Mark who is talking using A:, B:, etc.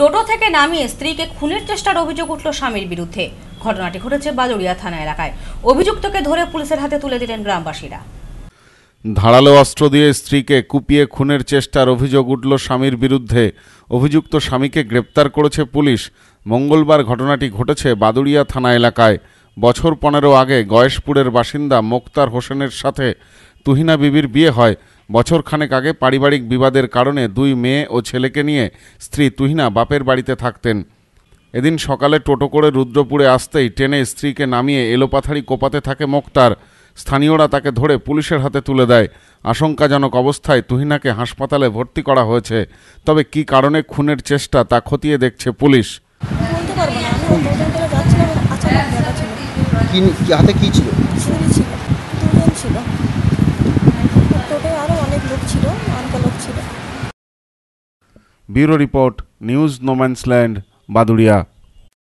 A: টোটো থেকে নামিয়ে স্ত্রীকে খুনের চেষ্টার অভিযোগ উঠল স্বামীর বিরুদ্ধে ঘটনাটি ঘটেছে বাজুরিয়া থানা এলাকায় অভিযুক্তকে ধরে পুলিশের হাতে তুলে দিলেন গ্রামবাসীরা
B: ধারালো অস্ত্র দিয়ে স্ত্রীকে কুপিয়ে খুনের চেষ্টার অভিযোগ উঠল স্বামীর বিরুদ্ধে অভিযুক্ত স্বামীকে গ্রেপ্তার করেছে পুলিশ মঙ্গলবার ঘটনাটি ঘটেছে বাদুড়িয়া থানা এলাকায় বছর পনেরো আগে গয়েশপুরের বাসিন্দা মোক্তার হোসেনের সাথে তুহিনা বিবির বিয়ে হয় বছরখানেক আগে পারিবারিক বিবাদের কারণে দুই মেয়ে ও ছেলেকে নিয়ে স্ত্রী তুহিনা বাপের বাড়িতে থাকতেন এদিন সকালে টোটো করে রুদ্রপুরে আসতেই ট্রেনে স্ত্রীকে নামিয়ে এলোপাথারি কোপাতে থাকে মোক্তার স্থানীয়রা তাকে ধরে পুলিশের হাতে তুলে দেয় আশঙ্কাজনক অবস্থায় তুহিনাকে হাসপাতালে ভর্তি করা হয়েছে তবে কি কারণে খুনের চেষ্টা তা খতিয়ে দেখছে পুলিশ হাতে কি ছিল bureau report news no man's land Baduria